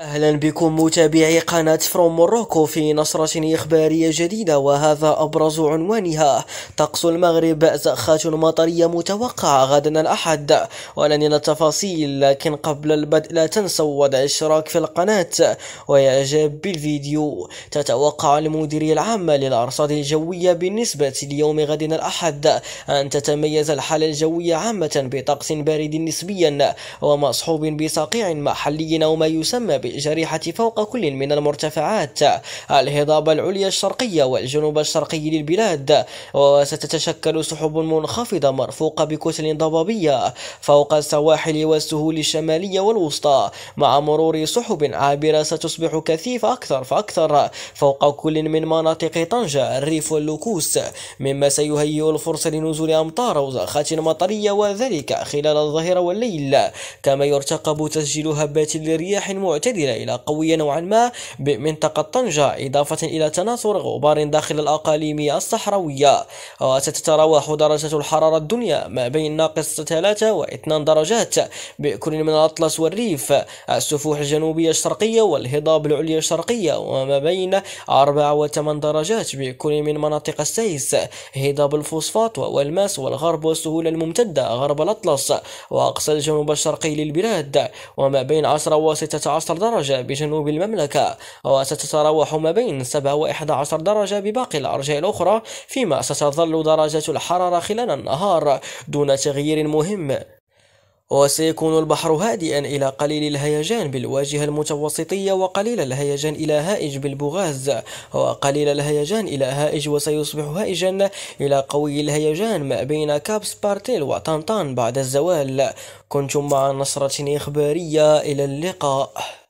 أهلا بكم متابعي قناة فروم موروكو في نشرة إخبارية جديدة وهذا أبرز عنوانها طقس المغرب زخات مطرية متوقعة غدا الأحد الى التفاصيل لكن قبل البدء لا تنسوا وضع الاشتراك في القناة وإعجاب بالفيديو تتوقع المديرية العامة للأرصاد الجوية بالنسبة ليوم غد الأحد أن تتميز الحالة الجوية عامة بطقس بارد نسبيا ومصحوب بصقيع محلي أو ما يسمى بالجريحة فوق كل من المرتفعات الهضاب العليا الشرقية والجنوب الشرقي للبلاد وستتشكل سحب منخفضة مرفوقة بكتل ضبابية فوق السواحل والسهول الشمالية والوسطى مع مرور سحب عابرة ستصبح كثيفة أكثر فأكثر فوق كل من مناطق طنجة الريف واللوكوس مما سيهيئ الفرصة لنزول أمطار وزخات مطرية وذلك خلال الظهيرة والليل كما يرتقب تسجيل هبات لرياح معتدلة معتدلة إلى قوية نوعا ما بمنطقة طنجة إضافة إلى تناثر غبار داخل الأقاليم الصحراوية وستتراوح درجة الحرارة الدنيا ما بين ناقص 3 و 2 درجات بكل من الأطلس والريف السفوح الجنوبية الشرقية والهضاب العليا الشرقية وما بين 4 و 8 درجات بكل من مناطق السيس هضاب الفوسفات والماس والغرب والسهول الممتدة غرب الأطلس وأقصى الجنوب الشرقي للبلاد وما بين 10 و 16 درجات درجة بجنوب المملكة وستتراوح ما بين 7 و 11 درجة بباقي الأرجاء الأخرى فيما ستظل درجة الحرارة خلال النهار دون تغيير مهم وسيكون البحر هادئا إلى قليل الهيجان بالواجهة المتوسطية وقليل الهيجان إلى هائج بالبغاز وقليل الهيجان إلى هائج وسيصبح هائجا إلى قوي الهيجان ما بين كاب سبارتيل وطنطان بعد الزوال كنتم مع نصرة إخبارية إلى اللقاء